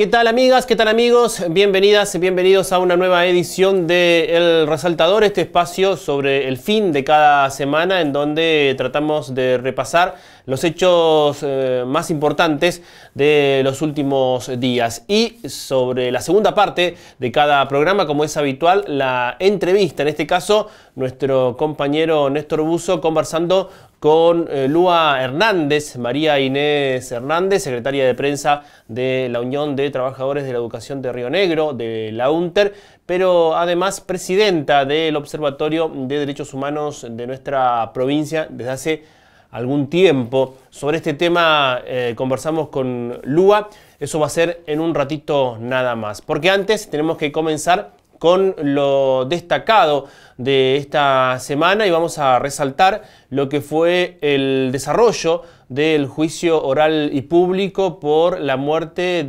¿Qué tal amigas? ¿Qué tal amigos? Bienvenidas y bienvenidos a una nueva edición de El Resaltador, este espacio sobre el fin de cada semana en donde tratamos de repasar los hechos eh, más importantes de los últimos días y sobre la segunda parte de cada programa, como es habitual, la entrevista, en este caso nuestro compañero Néstor Buzo conversando con eh, Lua Hernández, María Inés Hernández, secretaria de prensa de la Unión de Trabajadores de la Educación de Río Negro, de la UNTER, pero además presidenta del Observatorio de Derechos Humanos de nuestra provincia desde hace algún tiempo. Sobre este tema eh, conversamos con Lua, eso va a ser en un ratito nada más, porque antes tenemos que comenzar con lo destacado de esta semana y vamos a resaltar lo que fue el desarrollo del juicio oral y público por la muerte de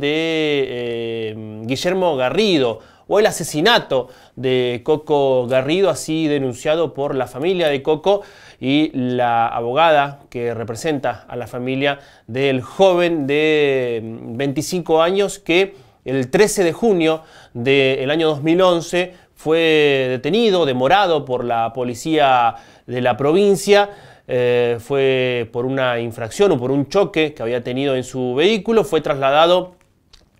eh, Guillermo Garrido o el asesinato de Coco Garrido, así denunciado por la familia de Coco y la abogada que representa a la familia del joven de 25 mm, años que el 13 de junio del año 2011 fue detenido, demorado por la policía de la provincia. Eh, fue por una infracción o por un choque que había tenido en su vehículo. Fue trasladado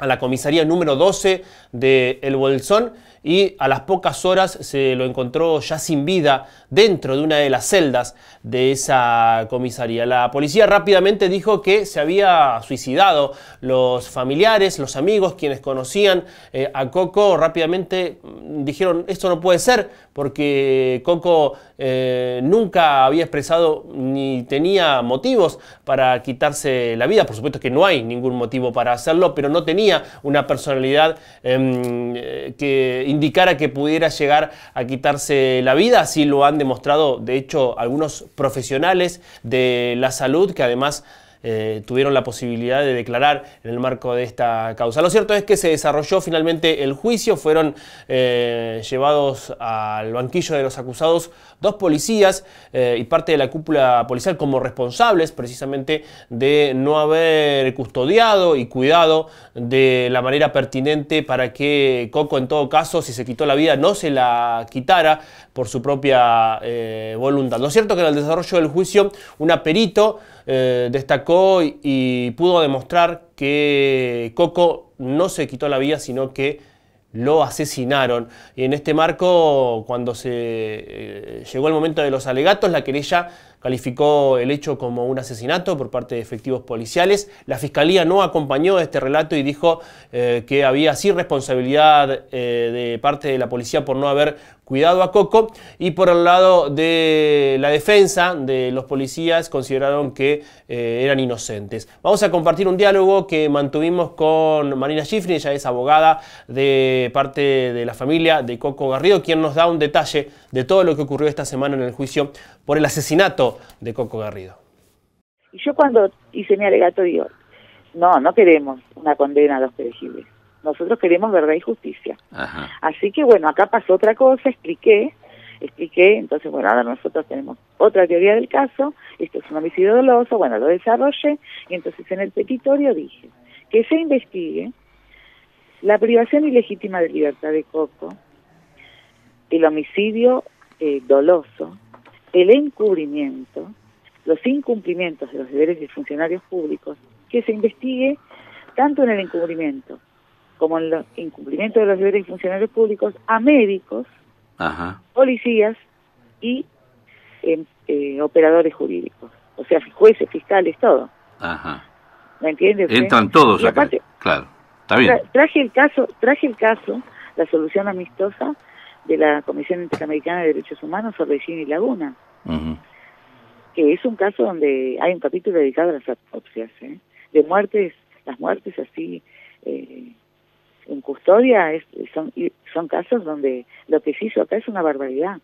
a la comisaría número 12 de El Bolsón y a las pocas horas se lo encontró ya sin vida dentro de una de las celdas de esa comisaría. La policía rápidamente dijo que se había suicidado. Los familiares, los amigos, quienes conocían eh, a Coco, rápidamente mm, dijeron, esto no puede ser, porque Coco eh, nunca había expresado ni tenía motivos para quitarse la vida. Por supuesto que no hay ningún motivo para hacerlo, pero no tenía una personalidad em, eh, que indicara que pudiera llegar a quitarse la vida, así lo han demostrado de hecho algunos profesionales de la salud que además eh, tuvieron la posibilidad de declarar en el marco de esta causa. Lo cierto es que se desarrolló finalmente el juicio, fueron eh, llevados al banquillo de los acusados dos policías eh, y parte de la cúpula policial como responsables precisamente de no haber custodiado y cuidado de la manera pertinente para que Coco en todo caso, si se quitó la vida, no se la quitara por su propia voluntad. Lo cierto es que en el desarrollo del juicio, un perito eh, destacó y, pudo demostrar que Coco no se quitó la vida, sino que lo asesinaron. Y en este marco, cuando se eh, llegó el momento de los alegatos, la querella calificó el hecho como un asesinato por parte de efectivos policiales. La fiscalía no acompañó este relato y dijo eh, que había sí responsabilidad de parte de la policía por no haber cuidado a Coco. Y por el lado de la defensa de los policías consideraron que eh, eran inocentes. Vamos a compartir un diálogo que mantuvimos con Marina Schifrin, ella es abogada de parte de la familia de Coco Garrido, quien nos da un detalle de todo lo que ocurrió esta semana en el juicio por el asesinato de Coco Garrido. Y yo cuando hice mi alegato dije, no, no queremos una condena a los perejiles. Nosotros queremos verdad y justicia. Así que bueno, acá pasó otra cosa, expliqué, expliqué, entonces bueno, ahora nosotros tenemos otra teoría del caso, esto es un homicidio doloso, bueno, lo desarrollé y entonces en el petitorio dije que se investigue la privación ilegítima de libertad de Coco, el homicidio eh, doloso, el encubrimiento, los incumplimientos de los deberes de funcionarios públicos, que se investigue tanto en el encubrimiento como el incumplimiento de los deberes de funcionarios públicos, a médicos, policías y em, eh, operadores jurídicos. O sea, jueces, fiscales, todo. Ajá. ¿Me entiendes? Entran todos Claro, está bien. traje el caso, traje el caso, la solución amistosa de la Comisión Interamericana de Derechos Humanos sobre y Laguna, que es un caso donde hay un capítulo dedicado a las autopsias, ¿eh? de muertes, las muertes así eh, en custodia son, son casos donde lo que se hizo acá es una barbaridad.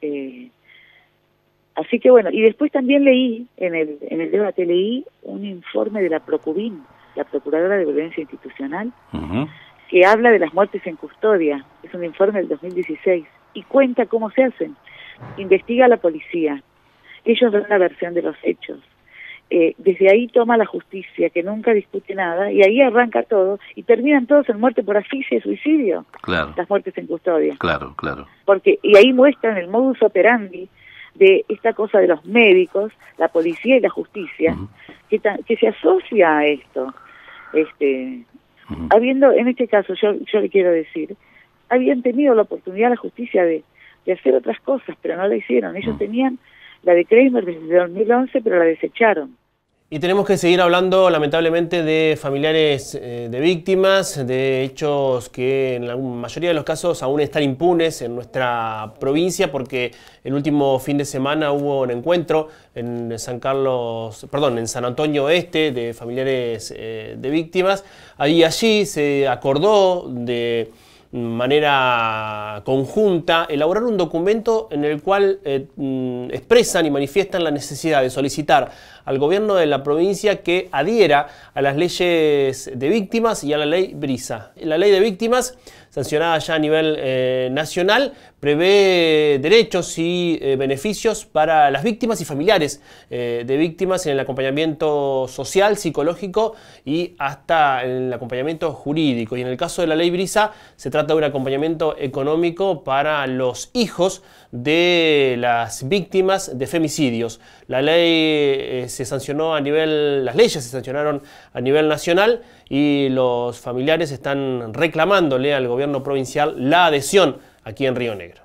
Eh, así que bueno, y después también leí en el, en el debate, leí un informe de la Procubín, la Procuradora de Violencia Institucional, que habla de las muertes en custodia, es un informe del 2016, y cuenta cómo se hacen. Investiga a la policía, ellos dan la versión de los hechos eh, desde ahí toma la justicia, que nunca discute nada, y ahí arranca todo, y terminan todos en muerte por asfixia y suicidio, claro. las muertes en custodia. Claro, claro. Porque, y ahí muestran el modus operandi de esta cosa de los médicos, la policía y la justicia, que, que se asocia a esto. Este, Habiendo, en este caso, yo, yo le quiero decir, habían tenido la oportunidad la justicia de, de hacer otras cosas, pero no la hicieron. Ellos tenían la de Kramer desde 2011, pero la desecharon. Y tenemos que seguir hablando, lamentablemente, de familiares eh, de víctimas, de hechos que en la mayoría de los casos aún están impunes en nuestra provincia, porque el último fin de semana hubo un encuentro en San Carlos, perdón, en San Antonio Este de familiares eh, de víctimas. Ahí allí se acordó de manera conjunta, elaborar un documento en el cual eh, mm, expresan y manifiestan la necesidad de solicitar al gobierno de la provincia que adhiera a las leyes de víctimas y a la ley Brisa. La ley de víctimas sancionada ya a nivel eh, nacional, prevé derechos y eh, beneficios para las víctimas y familiares eh, de víctimas en el acompañamiento social, psicológico y hasta en el acompañamiento jurídico. Y en el caso de la ley Brisa, se trata de un acompañamiento económico para los hijos de las víctimas de femicidios. La ley se sancionó a nivel, las leyes se sancionaron a nivel nacional y los familiares están reclamándole al gobierno provincial la adhesión aquí en Río Negro.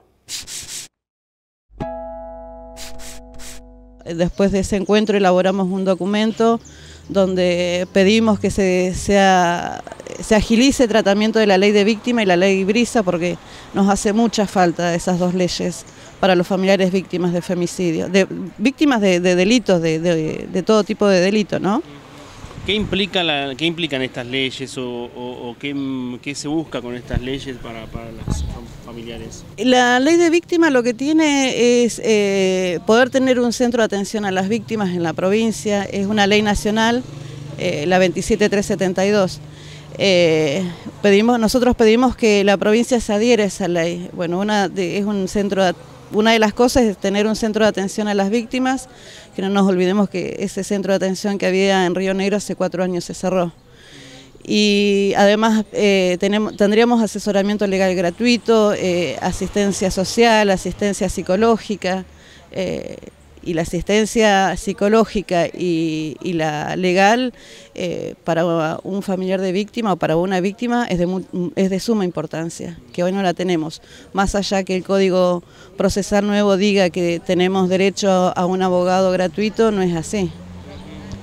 Después de ese encuentro elaboramos un documento donde pedimos que se, sea, se agilice el tratamiento de la ley de víctima y la ley brisa porque nos hace mucha falta esas dos leyes para los familiares víctimas de femicidio, de, víctimas de, delitos, de, de, todo tipo de delito, ¿no? ¿Qué, implica la, qué implican estas leyes o, qué, se busca con estas leyes para, para las familiares? La ley de víctimas lo que tiene es eh, poder tener un centro de atención a las víctimas en la provincia. Es una ley nacional, eh, la 27372. Eh, pedimos, nosotros pedimos que la provincia se adhiera a esa ley. Bueno, una es un centro de atención una de las cosas es tener un centro de atención a las víctimas, que no nos olvidemos que ese centro de atención que había en Río Negro hace cuatro años se cerró. Y además eh, tenemos, tendríamos asesoramiento legal gratuito, eh, asistencia social, asistencia psicológica, eh, y la asistencia psicológica y, la legal eh, para un familiar de víctima o para una víctima es de, es de suma importancia, que hoy no la tenemos. Más allá que el Código Procesal Nuevo diga que tenemos derecho a un abogado gratuito, no es así.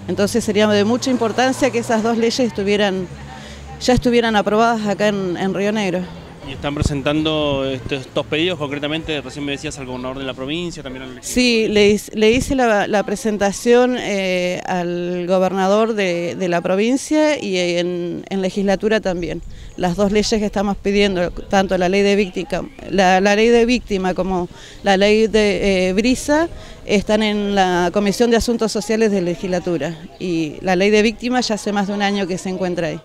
Entonces sería de mucha importancia que esas dos leyes estuvieran, ya estuvieran aprobadas acá en, en Río Negro. Y están presentando estos, pedidos concretamente, recién me decías al gobernador de la provincia, también al... Sí, le, hice la, presentación eh, al gobernador de, la provincia y en, legislatura también. Las dos leyes que estamos pidiendo, tanto la ley de víctima, la, ley de víctima como la ley de eh, brisa, están en la Comisión de Asuntos Sociales de Legislatura. Y la ley de víctima ya hace más de un año que se encuentra ahí.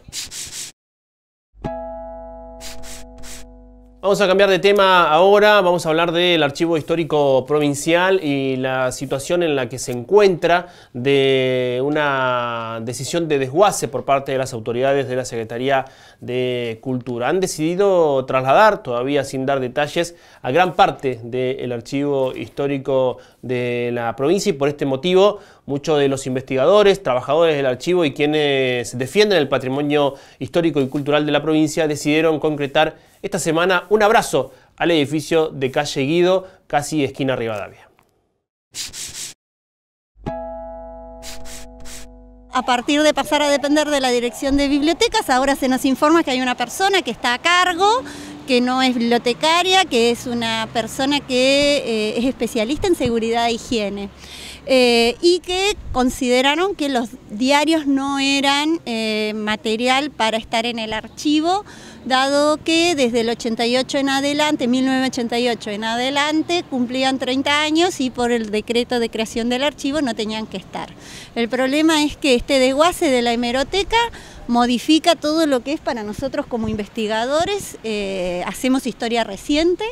Vamos a cambiar de tema ahora, vamos a hablar del archivo histórico provincial y la situación en la que se encuentra de una decisión de desguace por parte de las autoridades de la Secretaría de Cultura. Han decidido trasladar, todavía sin dar detalles, a gran parte del archivo histórico de la provincia y por este motivo muchos de los investigadores, trabajadores del archivo y quienes defienden el patrimonio histórico y cultural de la provincia decidieron concretar esta semana un abrazo al edificio de calle Guido, casi esquina Rivadavia. a partir de pasar a depender de la dirección de bibliotecas, ahora se nos informa que hay una persona que está a cargo que no es bibliotecaria, que es una persona que eh, es especialista en seguridad e higiene. Eh, y que consideraron que los diarios no eran eh, material para estar en el archivo, dado que desde el 88 en adelante, 1988 en adelante, cumplían 30 años y por el decreto de creación del archivo no tenían que estar. El problema es que este desguace de la hemeroteca modifica todo lo que es para nosotros como investigadores, eh, hacemos historia reciente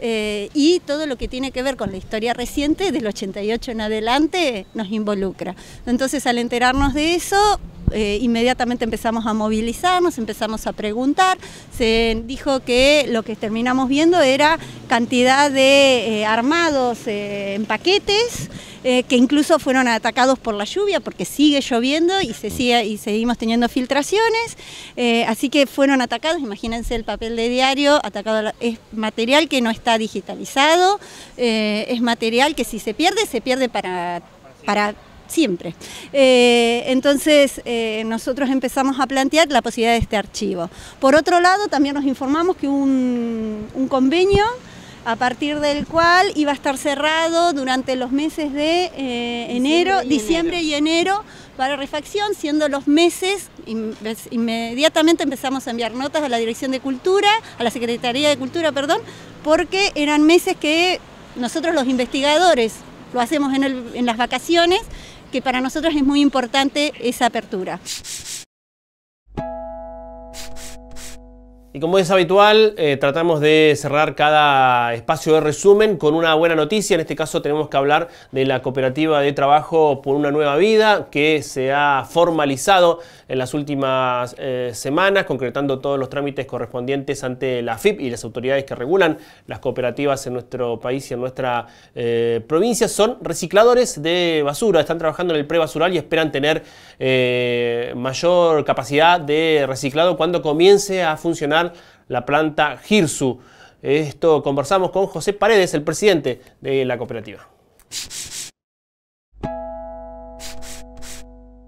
eh, y todo lo que tiene que ver con la historia reciente del 88 en adelante nos involucra. Entonces al enterarnos de eso, eh, inmediatamente empezamos a movilizarnos, empezamos a preguntar. Se dijo que lo que terminamos viendo era cantidad de eh, armados eh, en paquetes. que incluso fueron atacados por la lluvia porque sigue lloviendo y, se y seguimos teniendo filtraciones, así que fueron atacados, imagínense el papel de diario, atacado es material que no está digitalizado, es material que si se pierde, se pierde para siempre. Eh, entonces, eh, nosotros empezamos a plantear la posibilidad de este archivo. Por otro lado, también nos informamos que un, convenio a partir del cual iba a estar cerrado durante los meses de eh, enero, diciembre y enero para refacción, siendo los meses, inmediatamente empezamos a enviar notas a la Dirección de Cultura, a la Secretaría de Cultura, perdón, porque eran meses que nosotros los investigadores lo hacemos en las vacaciones, que para nosotros es muy importante esa apertura. Y como es habitual, eh, tratamos de cerrar cada espacio de resumen con una buena noticia. En este caso tenemos que hablar de la cooperativa de trabajo por una nueva vida que se ha formalizado en las últimas eh, semanas, concretando todos los trámites correspondientes ante la FIP y las autoridades que regulan las cooperativas en nuestro país y en nuestra eh, provincia. Son recicladores de basura, están trabajando en el prebasural y esperan tener mayor capacidad de reciclado cuando comience a funcionar la planta Girsu. Esto conversamos con José Paredes, el presidente de la cooperativa.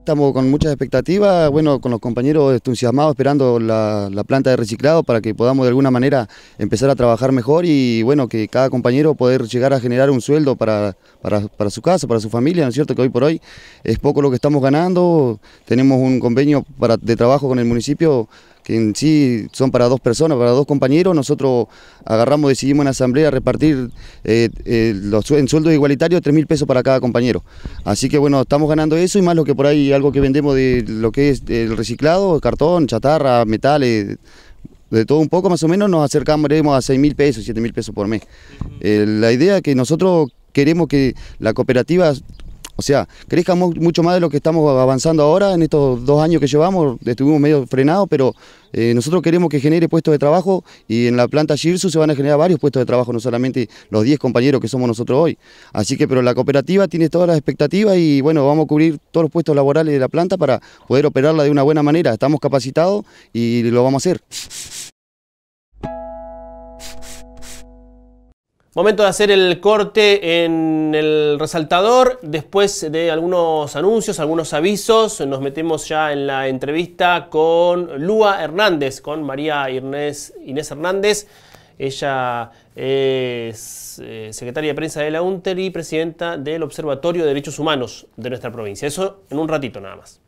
Estamos con muchas expectativas, bueno, con los compañeros entusiasmados esperando la, planta de reciclado para que podamos de alguna manera empezar a trabajar mejor y bueno, que cada compañero poder llegar a generar un sueldo para, su casa, para su familia, ¿no es cierto? Que hoy por hoy es poco lo que estamos ganando, tenemos un convenio de trabajo con el municipio que en sí son para dos personas, para dos compañeros. Nosotros agarramos, decidimos en asamblea repartir eh, eh, los, en sueldos igualitarios tres mil pesos para cada compañero. Así que bueno, estamos ganando eso y más lo que por ahí algo que vendemos de lo que es el reciclado, cartón, chatarra, metales. De todo un poco más o menos nos acercamos a seis mil pesos, siete mil pesos por mes. Eh, la idea es que nosotros queremos que la cooperativa o sea, crezcamos mucho más de lo que estamos avanzando ahora. En estos dos años que llevamos estuvimos medio frenados, pero eh, nosotros queremos que genere puestos de trabajo y en la planta Girsu se van a generar varios puestos de trabajo, no solamente los 10 compañeros que somos nosotros hoy. Así que, pero la cooperativa tiene todas las expectativas y bueno, vamos a cubrir todos los puestos laborales de la planta para poder operarla de una buena manera. Estamos capacitados y lo vamos a hacer. Momento de hacer el corte en el resaltador. Después de algunos anuncios, algunos avisos, nos metemos ya en la entrevista con Lua Hernández, con María Inés, Inés Hernández. Ella es eh, secretaria de prensa de la UNTER y presidenta del Observatorio de Derechos Humanos de nuestra provincia. Eso en un ratito nada más.